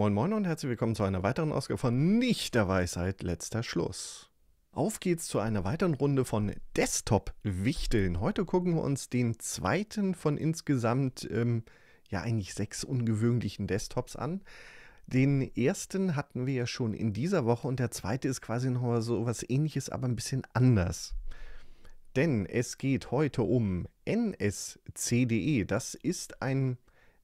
Moin Moin und herzlich willkommen zu einer weiteren Ausgabe von Nicht der Weisheit letzter Schluss. Auf geht's zu einer weiteren Runde von Desktop-Wichteln. Heute gucken wir uns den zweiten von insgesamt ähm, ja eigentlich sechs ungewöhnlichen Desktops an. Den ersten hatten wir ja schon in dieser Woche und der zweite ist quasi noch so was ähnliches, aber ein bisschen anders. Denn es geht heute um NSCDE. Das ist ein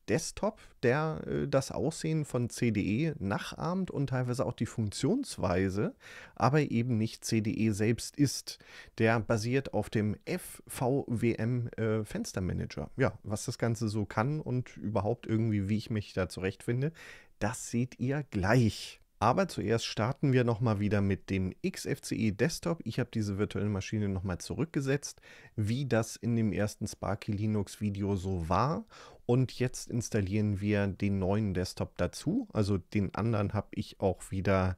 Desktop, der äh, das Aussehen von CDE nachahmt und teilweise auch die Funktionsweise, aber eben nicht CDE selbst ist. Der basiert auf dem FVWM äh, Fenstermanager. Ja, was das Ganze so kann und überhaupt irgendwie, wie ich mich da zurechtfinde, das seht ihr gleich. Aber zuerst starten wir nochmal wieder mit dem XFCE Desktop. Ich habe diese virtuelle Maschine nochmal zurückgesetzt, wie das in dem ersten Sparky Linux Video so war und jetzt installieren wir den neuen Desktop dazu. Also den anderen habe ich auch wieder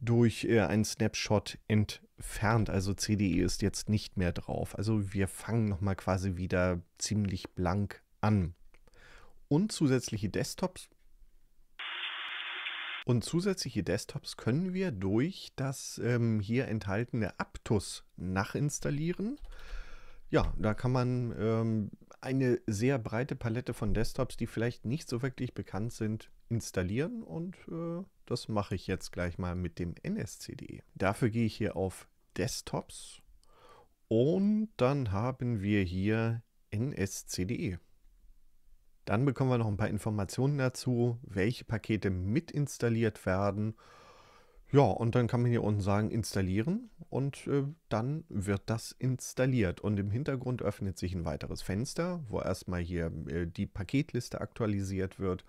durch äh, einen Snapshot entfernt. Also CDE ist jetzt nicht mehr drauf. Also wir fangen nochmal quasi wieder ziemlich blank an. Und zusätzliche Desktops. Und zusätzliche Desktops können wir durch das ähm, hier enthaltene Aptus nachinstallieren. Ja, da kann man ähm, eine sehr breite Palette von Desktops, die vielleicht nicht so wirklich bekannt sind, installieren und äh, das mache ich jetzt gleich mal mit dem NSCD. E. Dafür gehe ich hier auf Desktops und dann haben wir hier NSCD. E. Dann bekommen wir noch ein paar Informationen dazu, welche Pakete mit installiert werden und ja, und dann kann man hier unten sagen installieren und äh, dann wird das installiert. Und im Hintergrund öffnet sich ein weiteres Fenster, wo erstmal hier äh, die Paketliste aktualisiert wird.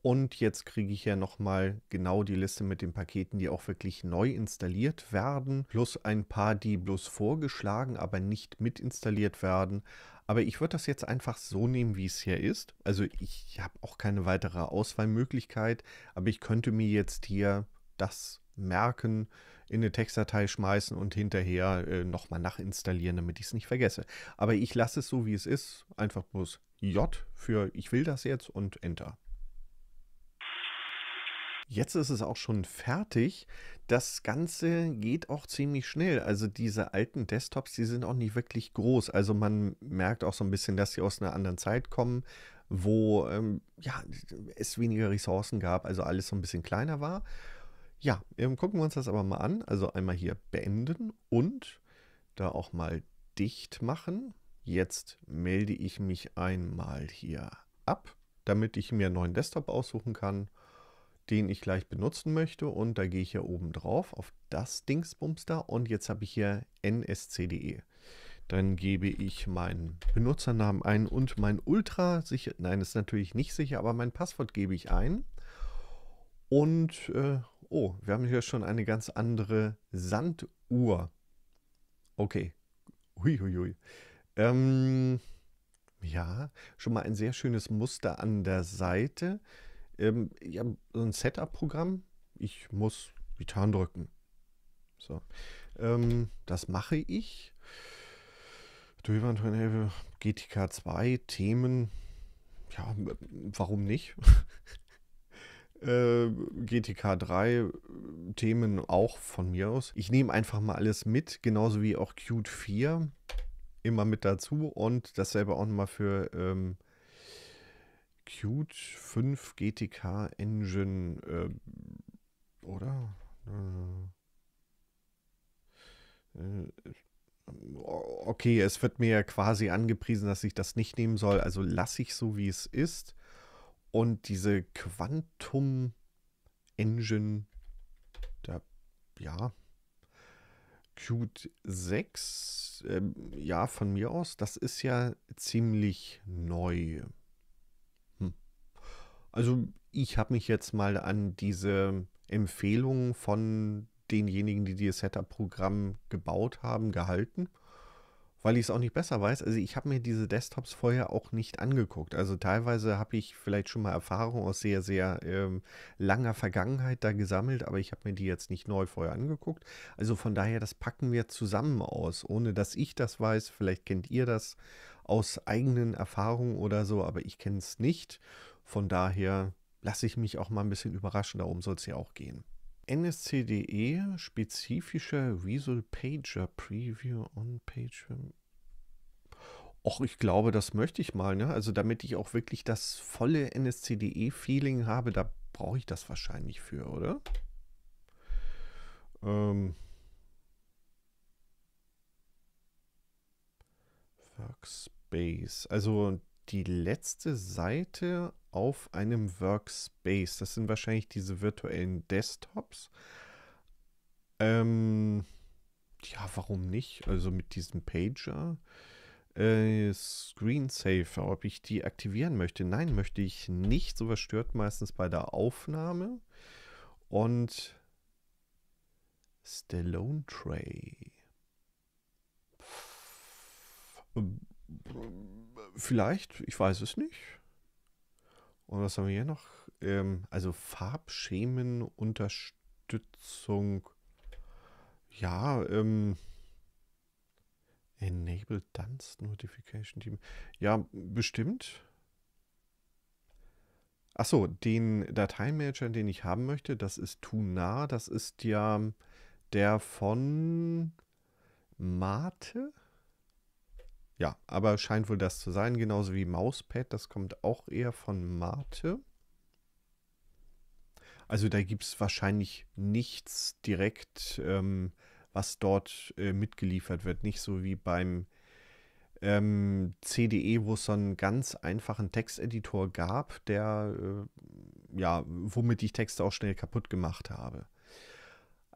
Und jetzt kriege ich ja nochmal genau die Liste mit den Paketen, die auch wirklich neu installiert werden. Plus ein paar, die bloß vorgeschlagen, aber nicht mit installiert werden. Aber ich würde das jetzt einfach so nehmen, wie es hier ist. Also ich habe auch keine weitere Auswahlmöglichkeit, aber ich könnte mir jetzt hier das merken, in eine Textdatei schmeißen und hinterher äh, nochmal nachinstallieren, damit ich es nicht vergesse. Aber ich lasse es so, wie es ist. Einfach bloß J für ich will das jetzt und Enter. Jetzt ist es auch schon fertig. Das Ganze geht auch ziemlich schnell. Also diese alten Desktops, die sind auch nicht wirklich groß. Also man merkt auch so ein bisschen, dass sie aus einer anderen Zeit kommen, wo ähm, ja, es weniger Ressourcen gab. Also alles so ein bisschen kleiner war. Ja, ähm, gucken wir uns das aber mal an. Also einmal hier beenden und da auch mal dicht machen. Jetzt melde ich mich einmal hier ab, damit ich mir einen neuen Desktop aussuchen kann, den ich gleich benutzen möchte. Und da gehe ich hier oben drauf auf das Dingsbums da und jetzt habe ich hier nsc.de. Dann gebe ich meinen Benutzernamen ein und mein Ultra sicher, nein, ist natürlich nicht sicher, aber mein Passwort gebe ich ein. Und äh, Oh, wir haben hier schon eine ganz andere Sanduhr. Okay. Huiuiui. Ähm, ja, schon mal ein sehr schönes Muster an der Seite. Ähm, ich habe so ein Setup-Programm. Ich muss Gitarren drücken. So. Ähm, das mache ich. GTK 2, Themen. Ja, warum nicht? Äh, GTK 3 äh, Themen auch von mir aus. Ich nehme einfach mal alles mit, genauso wie auch Qt 4 immer mit dazu und dasselbe auch nochmal für ähm, Qt 5 GTK Engine, äh, oder? Äh, okay, es wird mir quasi angepriesen, dass ich das nicht nehmen soll, also lasse ich so, wie es ist. Und diese Quantum Engine, der, ja, Qt 6, ähm, ja, von mir aus, das ist ja ziemlich neu. Hm. Also ich habe mich jetzt mal an diese Empfehlungen von denjenigen, die dieses Setup-Programm gebaut haben, gehalten weil ich es auch nicht besser weiß. Also ich habe mir diese Desktops vorher auch nicht angeguckt. Also teilweise habe ich vielleicht schon mal Erfahrungen aus sehr, sehr ähm, langer Vergangenheit da gesammelt, aber ich habe mir die jetzt nicht neu vorher angeguckt. Also von daher, das packen wir zusammen aus, ohne dass ich das weiß. Vielleicht kennt ihr das aus eigenen Erfahrungen oder so, aber ich kenne es nicht. Von daher lasse ich mich auch mal ein bisschen überraschen. Darum soll es ja auch gehen. NSCDE spezifischer Visual Pager Preview on Pager. Och, ich glaube, das möchte ich mal. Ne? Also damit ich auch wirklich das volle NSCDE-Feeling habe, da brauche ich das wahrscheinlich für, oder? Ähm. Workspace. Also die letzte Seite auf einem Workspace. Das sind wahrscheinlich diese virtuellen Desktops. Ähm, ja, warum nicht? Also mit diesem Pager. Äh, Screensaver, ob ich die aktivieren möchte. Nein, möchte ich nicht. Sowas stört meistens bei der Aufnahme. Und Stallone Tray. Pff. Vielleicht, ich weiß es nicht. Und was haben wir hier noch? Ähm, also Farbschemenunterstützung. Ja, ähm, Enable Dance Notification Team. Ja, bestimmt. Achso, den Dateimanager, den ich haben möchte, das ist Tuna. Das ist ja der von Mate. Ja, aber scheint wohl das zu sein, genauso wie Mauspad, das kommt auch eher von Mate. Also da gibt es wahrscheinlich nichts direkt, ähm, was dort äh, mitgeliefert wird. Nicht so wie beim ähm, CDE, wo es so einen ganz einfachen Texteditor gab, der, äh, ja, womit ich Texte auch schnell kaputt gemacht habe.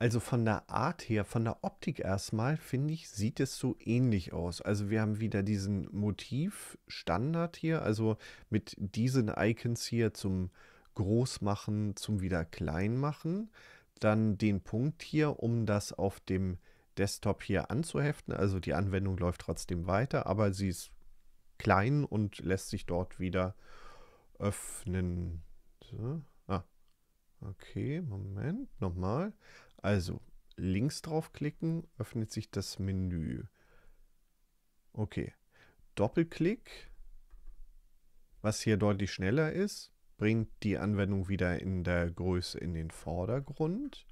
Also von der Art her, von der Optik erstmal, finde ich, sieht es so ähnlich aus. Also wir haben wieder diesen Motiv-Standard hier, also mit diesen Icons hier zum Großmachen, zum wieder Kleinmachen. Dann den Punkt hier, um das auf dem Desktop hier anzuheften. Also die Anwendung läuft trotzdem weiter, aber sie ist klein und lässt sich dort wieder öffnen. So. Ah, okay, Moment, nochmal. Also links draufklicken, öffnet sich das Menü. Okay. Doppelklick, was hier deutlich schneller ist, bringt die Anwendung wieder in der Größe in den Vordergrund.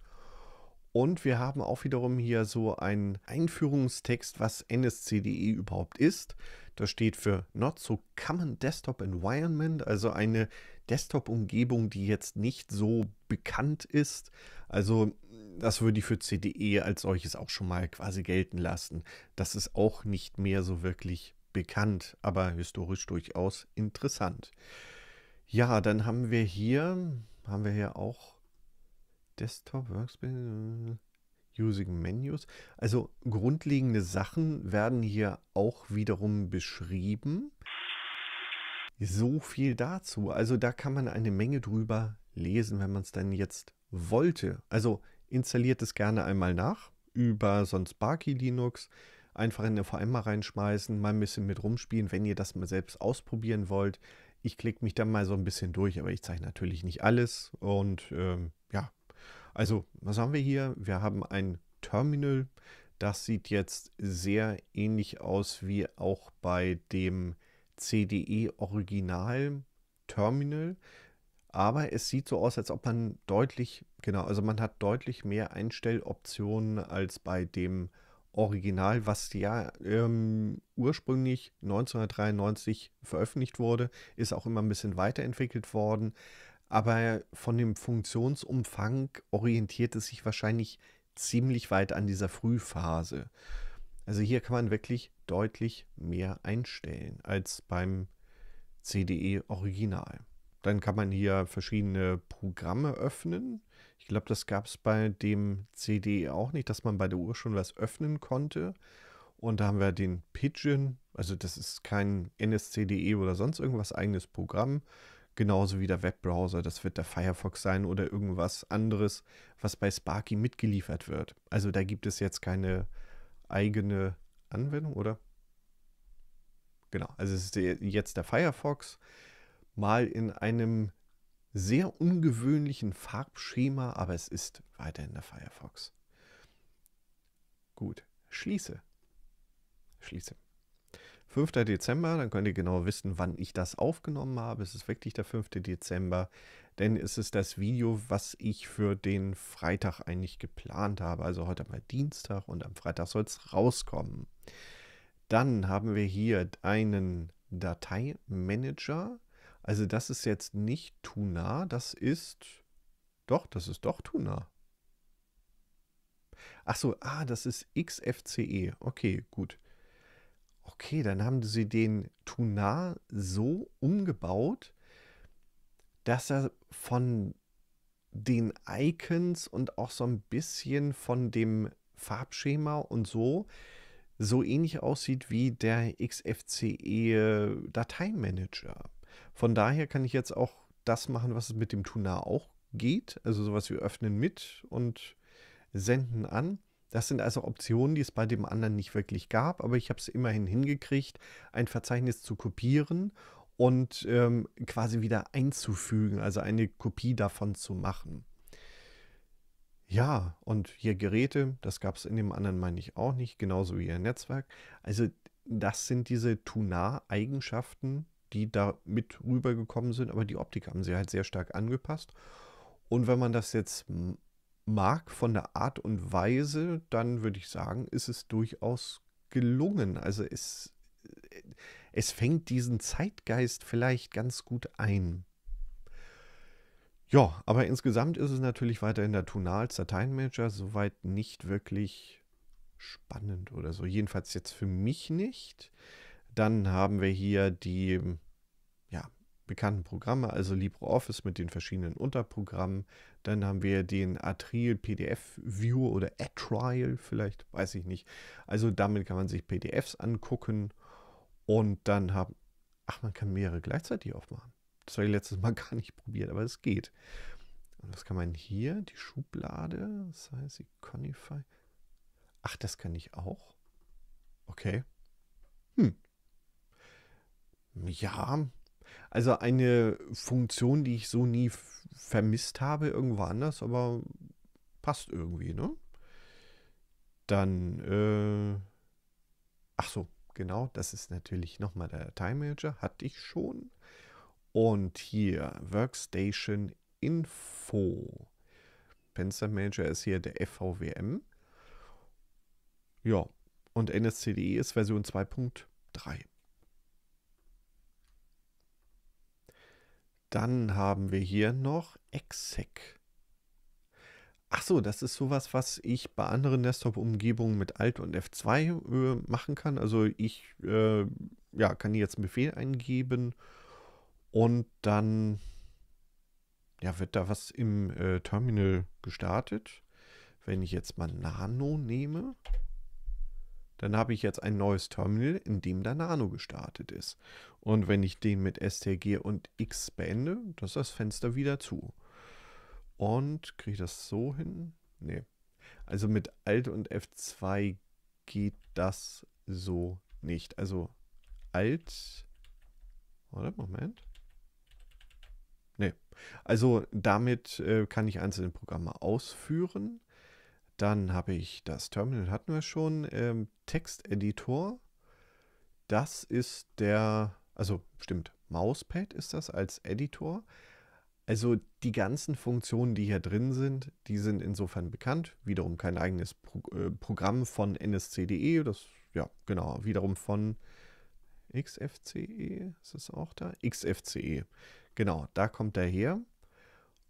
Und wir haben auch wiederum hier so einen Einführungstext, was NSCDE überhaupt ist. Das steht für Not So Common Desktop Environment, also eine Desktop-Umgebung, die jetzt nicht so bekannt ist. Also das würde ich für CDE als solches auch schon mal quasi gelten lassen. Das ist auch nicht mehr so wirklich bekannt, aber historisch durchaus interessant. Ja, dann haben wir hier, haben wir hier auch Desktop, Workspace, Using Menus. Also grundlegende Sachen werden hier auch wiederum beschrieben. So viel dazu. Also da kann man eine Menge drüber lesen, wenn man es dann jetzt wollte. Also installiert es gerne einmal nach über sonst Barkey Linux. Einfach in eine VM mal reinschmeißen, mal ein bisschen mit rumspielen, wenn ihr das mal selbst ausprobieren wollt. Ich klicke mich dann mal so ein bisschen durch, aber ich zeige natürlich nicht alles. Und ähm, ja, also was haben wir hier? Wir haben ein Terminal. Das sieht jetzt sehr ähnlich aus wie auch bei dem CDE Original Terminal aber es sieht so aus, als ob man deutlich, genau, also man hat deutlich mehr Einstelloptionen als bei dem Original, was ja ähm, ursprünglich 1993 veröffentlicht wurde, ist auch immer ein bisschen weiterentwickelt worden. Aber von dem Funktionsumfang orientiert es sich wahrscheinlich ziemlich weit an dieser Frühphase. Also hier kann man wirklich deutlich mehr einstellen als beim CDE Original. Dann kann man hier verschiedene Programme öffnen. Ich glaube, das gab es bei dem CD auch nicht, dass man bei der Uhr schon was öffnen konnte. Und da haben wir den Pigeon, also das ist kein NSCDE oder sonst irgendwas eigenes Programm. Genauso wie der Webbrowser, das wird der Firefox sein oder irgendwas anderes, was bei Sparky mitgeliefert wird. Also da gibt es jetzt keine eigene Anwendung, oder? Genau, also es ist jetzt der Firefox mal in einem sehr ungewöhnlichen Farbschema, aber es ist weiterhin der Firefox. Gut, schließe. Schließe. 5. Dezember, dann könnt ihr genau wissen, wann ich das aufgenommen habe. Es ist wirklich der 5. Dezember, denn es ist das Video, was ich für den Freitag eigentlich geplant habe. Also heute mal Dienstag und am Freitag soll es rauskommen. Dann haben wir hier einen Dateimanager. Also das ist jetzt nicht Tuna, das ist... Doch, das ist doch Tuna. Ach so, ah, das ist XFCE. Okay, gut. Okay, dann haben sie den Tuna so umgebaut, dass er von den Icons und auch so ein bisschen von dem Farbschema und so so ähnlich aussieht wie der XFCE Dateimanager. Von daher kann ich jetzt auch das machen, was es mit dem Tuner auch geht. Also sowas wie öffnen mit und senden an. Das sind also Optionen, die es bei dem anderen nicht wirklich gab, aber ich habe es immerhin hingekriegt, ein Verzeichnis zu kopieren und ähm, quasi wieder einzufügen, also eine Kopie davon zu machen. Ja, und hier Geräte, das gab es in dem anderen, meine ich, auch nicht, genauso wie ihr Netzwerk. Also das sind diese Tunar-Eigenschaften, die da mit rübergekommen sind, aber die Optik haben sie halt sehr stark angepasst. Und wenn man das jetzt mag von der Art und Weise, dann würde ich sagen, ist es durchaus gelungen. Also es, äh, es fängt diesen Zeitgeist vielleicht ganz gut ein. Ja, aber insgesamt ist es natürlich weiterhin der Tonals Manager soweit nicht wirklich spannend oder so. Jedenfalls jetzt für mich nicht. Dann haben wir hier die bekannten Programme, also LibreOffice mit den verschiedenen Unterprogrammen. Dann haben wir den Atrial PDF Viewer oder Atrial vielleicht, weiß ich nicht. Also damit kann man sich PDFs angucken und dann haben, ach, man kann mehrere gleichzeitig aufmachen. Das habe ich letztes Mal gar nicht probiert, aber es geht. Und was kann man hier? Die Schublade, das heißt Iconify. Ach, das kann ich auch. Okay. Hm. Ja, also eine Funktion, die ich so nie vermisst habe, irgendwo anders, aber passt irgendwie, ne? Dann, äh, ach so, genau, das ist natürlich nochmal der Time Manager, hatte ich schon. Und hier Workstation Info. Penster Manager ist hier der FVWM. Ja, und NSCD e ist Version 2.3. Dann haben wir hier noch exec. Achso, das ist sowas, was ich bei anderen Desktop-Umgebungen mit Alt und F2 äh, machen kann. Also ich äh, ja, kann hier jetzt einen Befehl eingeben und dann ja, wird da was im äh, Terminal gestartet. Wenn ich jetzt mal Nano nehme, dann habe ich jetzt ein neues Terminal, in dem der Nano gestartet ist. Und wenn ich den mit STG und X beende, dann ist das Fenster wieder zu. Und kriege ich das so hin? Nee. Also mit Alt und F2 geht das so nicht. Also Alt. Oder Moment. Nee. Also damit äh, kann ich einzelne Programme ausführen. Dann habe ich das Terminal, hatten wir schon, ähm, Texteditor. Das ist der, also stimmt, Mauspad ist das als Editor. Also die ganzen Funktionen, die hier drin sind, die sind insofern bekannt. Wiederum kein eigenes Pro äh, Programm von nsc.de, das, ja, genau, wiederum von XFCE, ist es auch da? XFCE, genau, da kommt er her.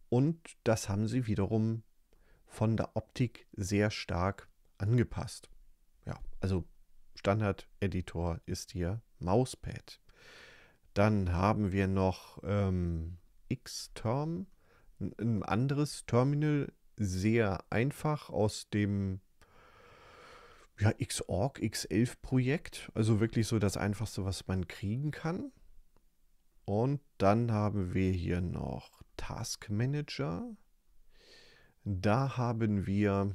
Und das haben sie wiederum von der Optik sehr stark angepasst. Ja, also Standard-Editor ist hier Mauspad. Dann haben wir noch ähm, Xterm, ein anderes Terminal, sehr einfach aus dem ja, Xorg X11 Projekt. Also wirklich so das Einfachste, was man kriegen kann. Und dann haben wir hier noch Task Manager. Da haben wir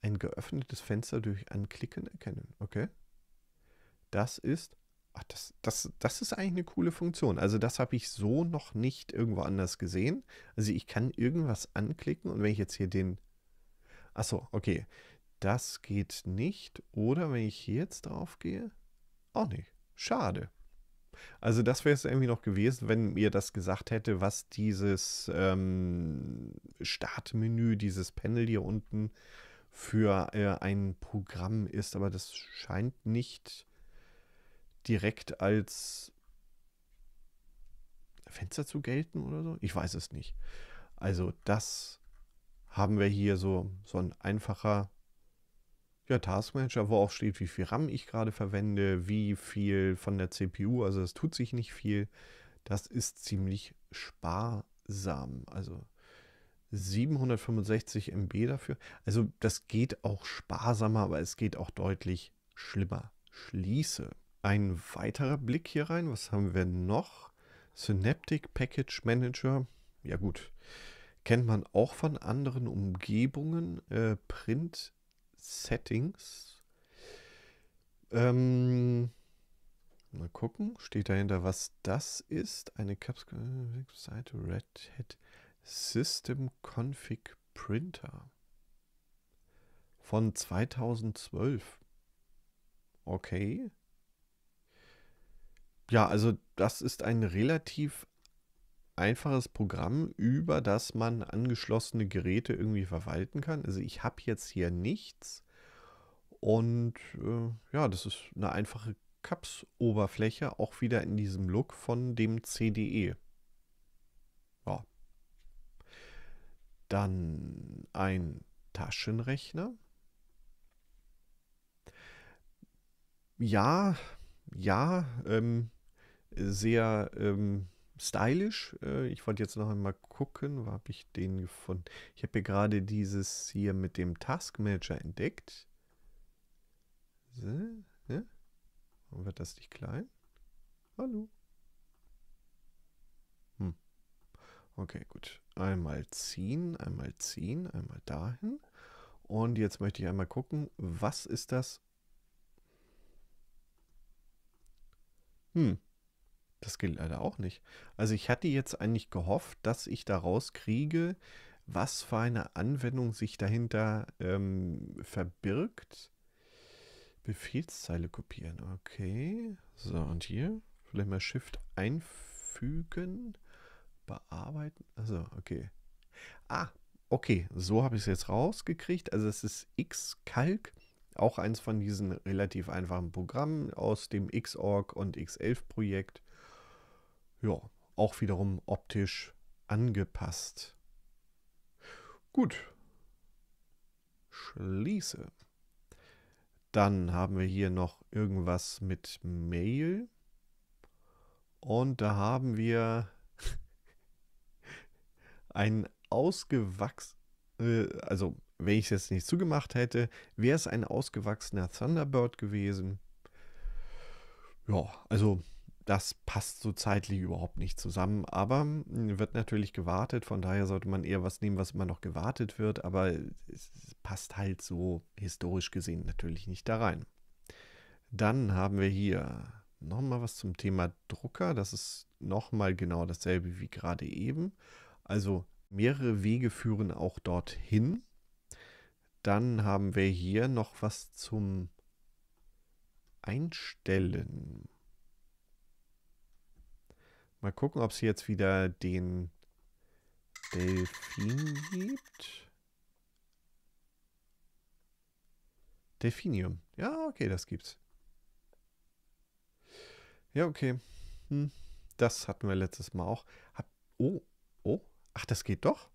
ein geöffnetes Fenster durch Anklicken erkennen. Okay. Das ist, ach, das, das, das ist eigentlich eine coole Funktion. Also das habe ich so noch nicht irgendwo anders gesehen. Also ich kann irgendwas anklicken und wenn ich jetzt hier den, ach so, okay, das geht nicht. Oder wenn ich hier jetzt drauf gehe, auch nicht. Schade. Also das wäre es irgendwie noch gewesen, wenn mir das gesagt hätte, was dieses ähm, Startmenü, dieses Panel hier unten für äh, ein Programm ist. Aber das scheint nicht direkt als Fenster zu gelten oder so. Ich weiß es nicht. Also das haben wir hier so, so ein einfacher ja, Manager, wo auch steht, wie viel RAM ich gerade verwende, wie viel von der CPU, also es tut sich nicht viel. Das ist ziemlich sparsam. Also 765 MB dafür. Also das geht auch sparsamer, aber es geht auch deutlich schlimmer. Schließe. Ein weiterer Blick hier rein. Was haben wir noch? Synaptic Package Manager. Ja gut, kennt man auch von anderen Umgebungen. Äh, Print Settings. Ähm, mal gucken, steht dahinter, was das ist. Eine äh, Seite Red Hat System Config Printer von 2012. Okay. Ja, also das ist ein relativ einfaches Programm, über das man angeschlossene Geräte irgendwie verwalten kann. Also ich habe jetzt hier nichts. Und äh, ja, das ist eine einfache CAPS-Oberfläche, auch wieder in diesem Look von dem CDE. Ja. Dann ein Taschenrechner. Ja, ja, ähm, sehr ähm, stylisch. Äh, ich wollte jetzt noch einmal gucken, wo habe ich den gefunden? Ich habe hier gerade dieses hier mit dem Task Manager entdeckt. So, ne? Warum wird das nicht klein? Hallo. Hm. Okay, gut. Einmal ziehen, einmal ziehen, einmal dahin. Und jetzt möchte ich einmal gucken, was ist das? Hm, das gilt leider auch nicht. Also ich hatte jetzt eigentlich gehofft, dass ich daraus kriege, was für eine Anwendung sich dahinter ähm, verbirgt. Befehlszeile kopieren. Okay. So, und hier vielleicht mal Shift einfügen. Bearbeiten. Also, okay. Ah, okay. So habe ich es jetzt rausgekriegt. Also es ist Xcalc. Auch eins von diesen relativ einfachen Programmen aus dem Xorg und X11 Projekt ja, auch wiederum optisch angepasst. Gut. Schließe. Dann haben wir hier noch irgendwas mit Mail. Und da haben wir ein ausgewachsen, äh, also wenn ich es jetzt nicht zugemacht hätte, wäre es ein ausgewachsener Thunderbird gewesen. Ja, also das passt so zeitlich überhaupt nicht zusammen. Aber hm, wird natürlich gewartet, von daher sollte man eher was nehmen, was immer noch gewartet wird, aber es passt halt so historisch gesehen natürlich nicht da rein. Dann haben wir hier nochmal was zum Thema Drucker. Das ist nochmal genau dasselbe wie gerade eben. Also mehrere Wege führen auch dorthin. Dann haben wir hier noch was zum Einstellen Mal gucken, ob es jetzt wieder den Delfin gibt. Delfinium. Ja, okay, das gibt's. Ja, okay. Hm. Das hatten wir letztes Mal auch. Hab, oh, oh. Ach, das geht doch.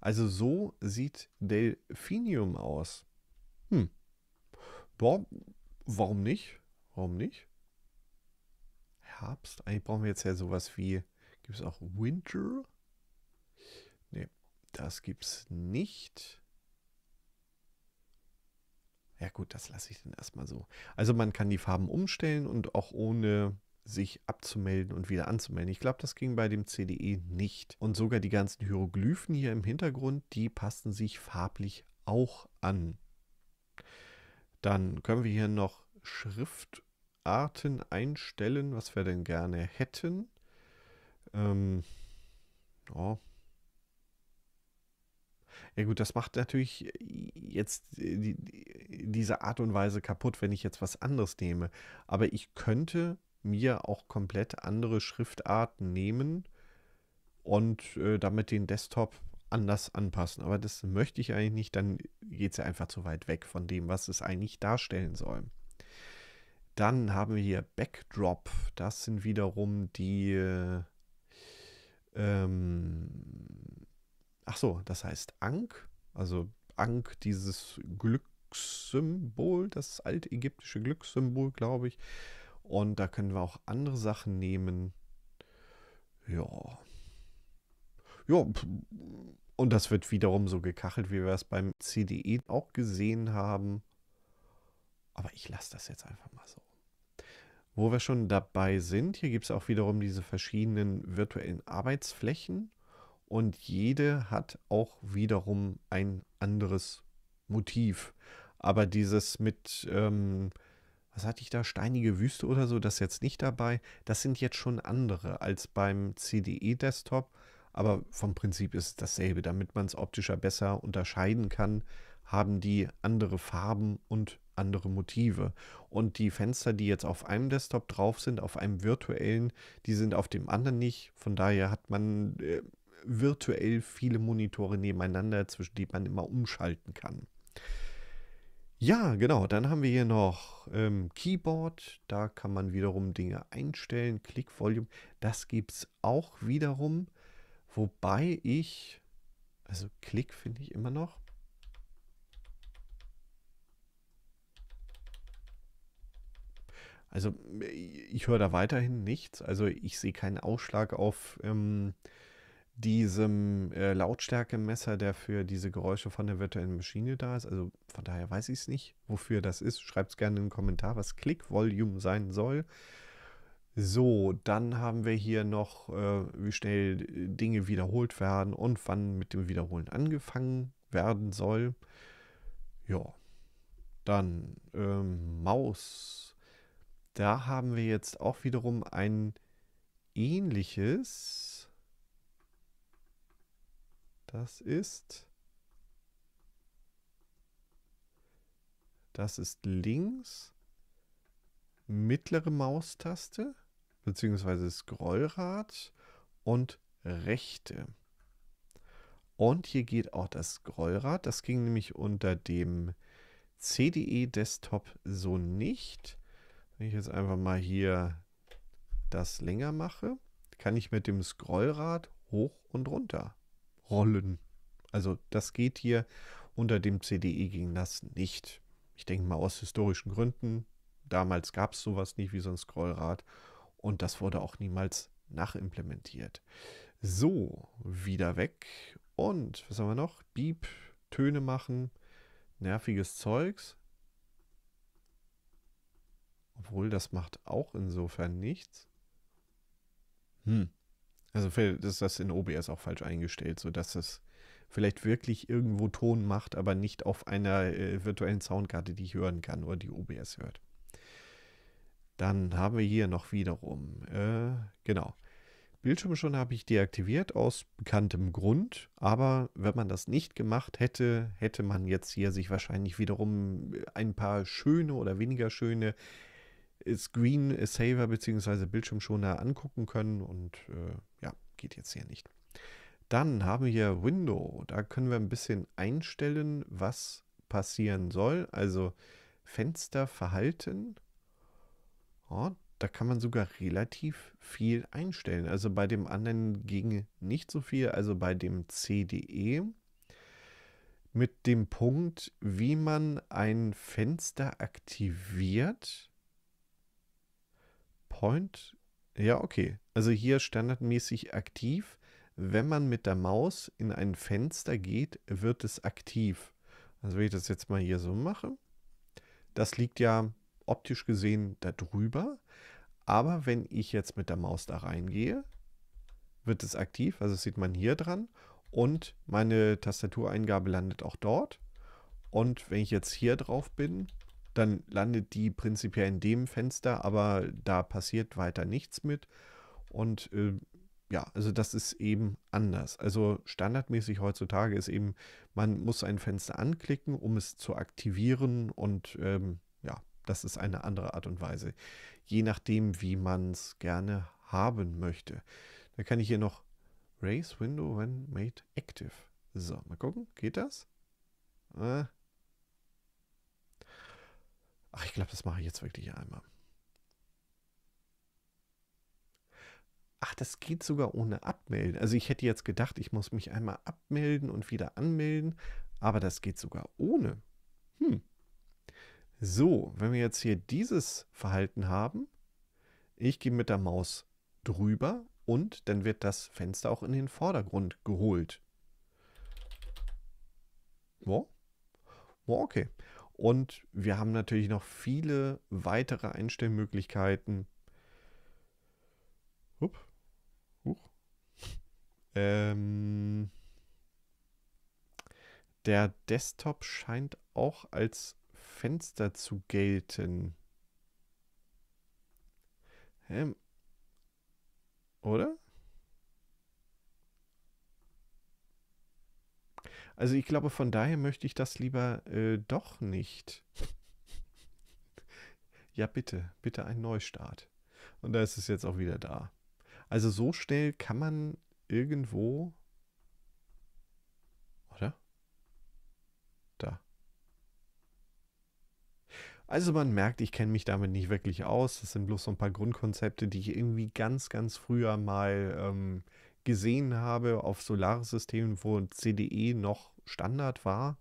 Also so sieht Delfinium aus. Hm. Boah, warum nicht? Warum nicht? Herbst. Eigentlich brauchen wir jetzt ja sowas wie, gibt es auch Winter? Ne, das gibt es nicht. Ja gut, das lasse ich dann erstmal so. Also man kann die Farben umstellen und auch ohne sich abzumelden und wieder anzumelden. Ich glaube, das ging bei dem CDE nicht. Und sogar die ganzen Hieroglyphen hier im Hintergrund, die passen sich farblich auch an. Dann können wir hier noch Schrift Arten einstellen, was wir denn gerne hätten. Ähm, oh. Ja gut, das macht natürlich jetzt die, die, diese Art und Weise kaputt, wenn ich jetzt was anderes nehme. Aber ich könnte mir auch komplett andere Schriftarten nehmen und äh, damit den Desktop anders anpassen. Aber das möchte ich eigentlich nicht, dann geht es ja einfach zu weit weg von dem, was es eigentlich darstellen soll. Dann haben wir hier Backdrop. Das sind wiederum die. Äh, ähm, ach so, das heißt Ankh. Also Ankh, dieses Glückssymbol, das altägyptische Glückssymbol, glaube ich. Und da können wir auch andere Sachen nehmen. Ja. Ja, und das wird wiederum so gekachelt, wie wir es beim CDE auch gesehen haben. Aber ich lasse das jetzt einfach mal so. Wo wir schon dabei sind, hier gibt es auch wiederum diese verschiedenen virtuellen Arbeitsflächen und jede hat auch wiederum ein anderes Motiv. Aber dieses mit, ähm, was hatte ich da, steinige Wüste oder so, das ist jetzt nicht dabei. Das sind jetzt schon andere als beim CDE-Desktop, aber vom Prinzip ist es dasselbe. Damit man es optischer besser unterscheiden kann, haben die andere Farben und andere Motive. Und die Fenster, die jetzt auf einem Desktop drauf sind, auf einem virtuellen, die sind auf dem anderen nicht. Von daher hat man äh, virtuell viele Monitore nebeneinander, zwischen die man immer umschalten kann. Ja, genau. Dann haben wir hier noch ähm, Keyboard. Da kann man wiederum Dinge einstellen. Click-Volume. Das gibt es auch wiederum. Wobei ich, also Klick finde ich immer noch. Also ich höre da weiterhin nichts. Also ich sehe keinen Ausschlag auf ähm, diesem äh, Lautstärkemesser, der für diese Geräusche von der virtuellen Maschine da ist. Also von daher weiß ich es nicht, wofür das ist. Schreibt es gerne in den Kommentar, was Click-Volume sein soll. So, dann haben wir hier noch, äh, wie schnell äh, Dinge wiederholt werden und wann mit dem Wiederholen angefangen werden soll. Ja, dann ähm, Maus da haben wir jetzt auch wiederum ein ähnliches. Das ist. Das ist links. Mittlere Maustaste bzw. Scrollrad und rechte. Und hier geht auch das Scrollrad. Das ging nämlich unter dem CDE Desktop so nicht. Wenn ich jetzt einfach mal hier das länger mache, kann ich mit dem Scrollrad hoch und runter rollen. Also das geht hier unter dem CDE ging das nicht. Ich denke mal aus historischen Gründen. Damals gab es sowas nicht wie so ein Scrollrad und das wurde auch niemals nachimplementiert. So, wieder weg. Und was haben wir noch? Beep, Töne machen, nerviges Zeugs. Obwohl, das macht auch insofern nichts. Hm. Also vielleicht ist das in OBS auch falsch eingestellt, sodass es vielleicht wirklich irgendwo Ton macht, aber nicht auf einer äh, virtuellen Soundkarte, die ich hören kann oder die OBS hört. Dann haben wir hier noch wiederum, äh, genau, schon habe ich deaktiviert aus bekanntem Grund, aber wenn man das nicht gemacht hätte, hätte man jetzt hier sich wahrscheinlich wiederum ein paar schöne oder weniger schöne äh, Screen Saver bzw. Bildschirmschoner angucken können und äh, ja, geht jetzt hier nicht. Dann haben wir Window. Da können wir ein bisschen einstellen, was passieren soll. Also Fensterverhalten. Oh, da kann man sogar relativ viel einstellen. Also bei dem anderen ging nicht so viel. Also bei dem CDE mit dem Punkt, wie man ein Fenster aktiviert Point. Ja, okay. Also hier standardmäßig aktiv. Wenn man mit der Maus in ein Fenster geht, wird es aktiv. Also wenn ich das jetzt mal hier so mache, das liegt ja optisch gesehen da drüber. Aber wenn ich jetzt mit der Maus da reingehe, wird es aktiv. Also das sieht man hier dran. Und meine Tastatureingabe landet auch dort. Und wenn ich jetzt hier drauf bin, dann landet die prinzipiell in dem Fenster, aber da passiert weiter nichts mit. Und äh, ja, also das ist eben anders. Also standardmäßig heutzutage ist eben, man muss ein Fenster anklicken, um es zu aktivieren und ähm, ja, das ist eine andere Art und Weise, je nachdem, wie man es gerne haben möchte. Da kann ich hier noch Raise Window when made active. So, mal gucken, geht das? Ah, Ach, ich glaube, das mache ich jetzt wirklich einmal. Ach, das geht sogar ohne Abmelden. Also ich hätte jetzt gedacht, ich muss mich einmal abmelden und wieder anmelden, aber das geht sogar ohne. Hm. So, wenn wir jetzt hier dieses Verhalten haben, ich gehe mit der Maus drüber und dann wird das Fenster auch in den Vordergrund geholt. Ja, ja okay. Und wir haben natürlich noch viele weitere Einstellmöglichkeiten. Upp. Huch. Ähm, der Desktop scheint auch als Fenster zu gelten. Ähm, oder? Also ich glaube, von daher möchte ich das lieber äh, doch nicht. ja, bitte, bitte ein Neustart. Und da ist es jetzt auch wieder da. Also so schnell kann man irgendwo... Oder? Da. Also man merkt, ich kenne mich damit nicht wirklich aus. Das sind bloß so ein paar Grundkonzepte, die ich irgendwie ganz, ganz früher mal ähm, gesehen habe auf Solaris-Systemen, wo CDE noch Standard war.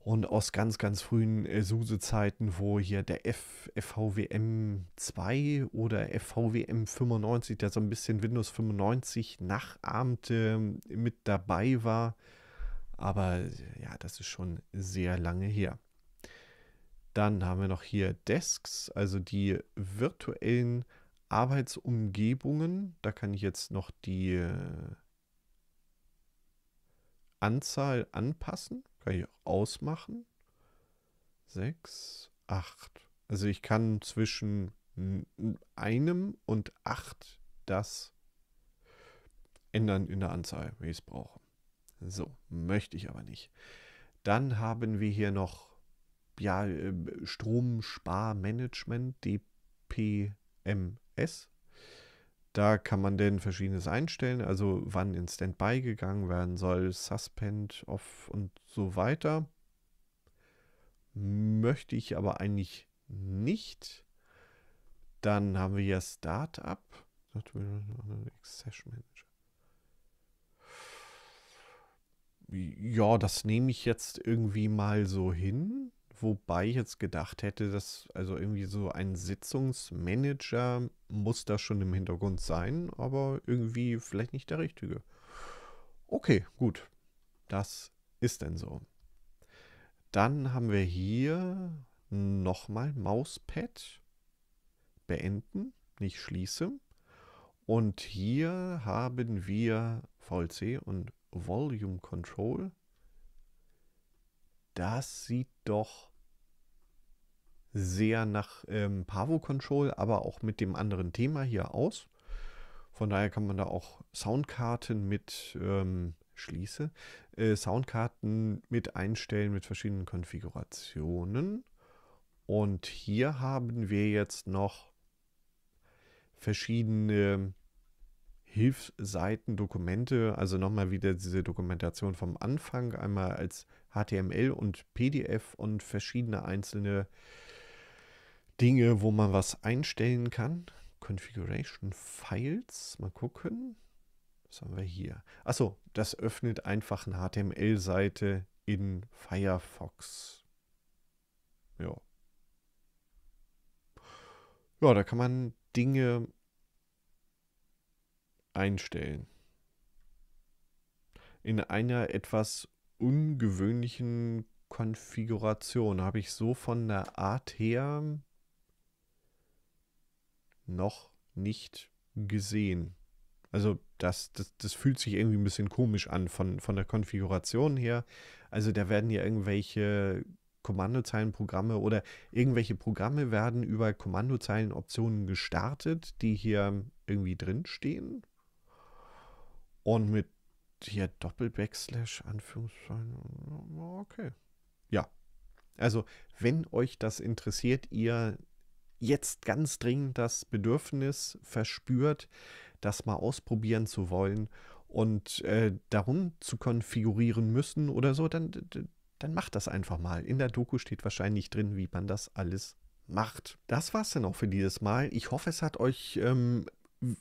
Und aus ganz, ganz frühen äh, SUSE-Zeiten, wo hier der F, FVWM 2 oder FVWM 95, der so ein bisschen Windows 95 nachahmte, mit dabei war. Aber ja, das ist schon sehr lange her. Dann haben wir noch hier Desks, also die virtuellen Arbeitsumgebungen, da kann ich jetzt noch die äh, Anzahl anpassen, kann ich auch ausmachen. 6, 8. Also ich kann zwischen einem und 8 das ändern in der Anzahl, wie ich es brauche. So, möchte ich aber nicht. Dann haben wir hier noch ja, äh, Stromsparmanagement, DPM. S. Da kann man denn verschiedenes einstellen, also wann in Standby gegangen werden soll, Suspend, Off und so weiter. Möchte ich aber eigentlich nicht. Dann haben wir hier Startup. Ja, das nehme ich jetzt irgendwie mal so hin wobei ich jetzt gedacht hätte, dass also irgendwie so ein Sitzungsmanager muss da schon im Hintergrund sein, aber irgendwie vielleicht nicht der richtige. Okay, gut. Das ist denn so. Dann haben wir hier nochmal Mauspad beenden, nicht schließen. Und hier haben wir VLC und Volume Control. Das sieht doch sehr nach ähm, Pavo-Control, aber auch mit dem anderen Thema hier aus. Von daher kann man da auch Soundkarten mit ähm, schließe, äh, Soundkarten mit einstellen mit verschiedenen Konfigurationen. Und hier haben wir jetzt noch verschiedene Hilfsseiten, Dokumente, also nochmal wieder diese Dokumentation vom Anfang, einmal als HTML und PDF und verschiedene einzelne Dinge, wo man was einstellen kann. Configuration Files, mal gucken. Was haben wir hier? Achso, das öffnet einfach eine HTML-Seite in Firefox. Ja. Ja, da kann man Dinge einstellen. In einer etwas ungewöhnlichen Konfiguration habe ich so von der Art her noch nicht gesehen. Also das, das, das fühlt sich irgendwie ein bisschen komisch an von, von der Konfiguration her. Also da werden ja irgendwelche Kommandozeilenprogramme oder irgendwelche Programme werden über Kommandozeilenoptionen gestartet, die hier irgendwie drinstehen. Und mit hier Doppelbackslash Anführungszeichen, okay. Ja. Also, wenn euch das interessiert, ihr jetzt ganz dringend das Bedürfnis verspürt, das mal ausprobieren zu wollen und äh, darum zu konfigurieren müssen oder so, dann, dann macht das einfach mal. In der Doku steht wahrscheinlich drin, wie man das alles macht. Das war es dann auch für dieses Mal. Ich hoffe, es hat euch ähm,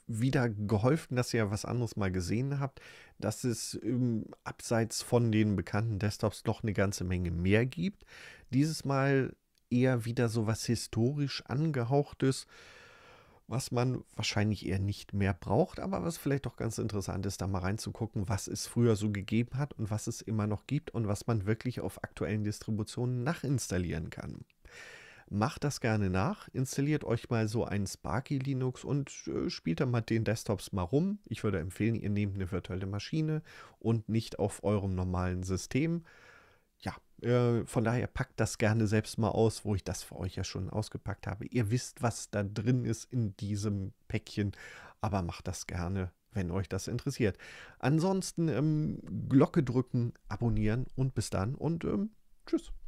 wieder geholfen, dass ihr was anderes mal gesehen habt, dass es ähm, abseits von den bekannten Desktops noch eine ganze Menge mehr gibt. Dieses Mal eher wieder so was historisch angehauchtes, was man wahrscheinlich eher nicht mehr braucht, aber was vielleicht doch ganz interessant ist, da mal reinzugucken, was es früher so gegeben hat und was es immer noch gibt und was man wirklich auf aktuellen Distributionen nachinstallieren kann. Macht das gerne nach, installiert euch mal so einen Sparky Linux und äh, spielt dann mal den Desktops mal rum. Ich würde empfehlen, ihr nehmt eine virtuelle Maschine und nicht auf eurem normalen System. Äh, von daher packt das gerne selbst mal aus, wo ich das für euch ja schon ausgepackt habe. Ihr wisst, was da drin ist in diesem Päckchen, aber macht das gerne, wenn euch das interessiert. Ansonsten ähm, Glocke drücken, abonnieren und bis dann und ähm, tschüss.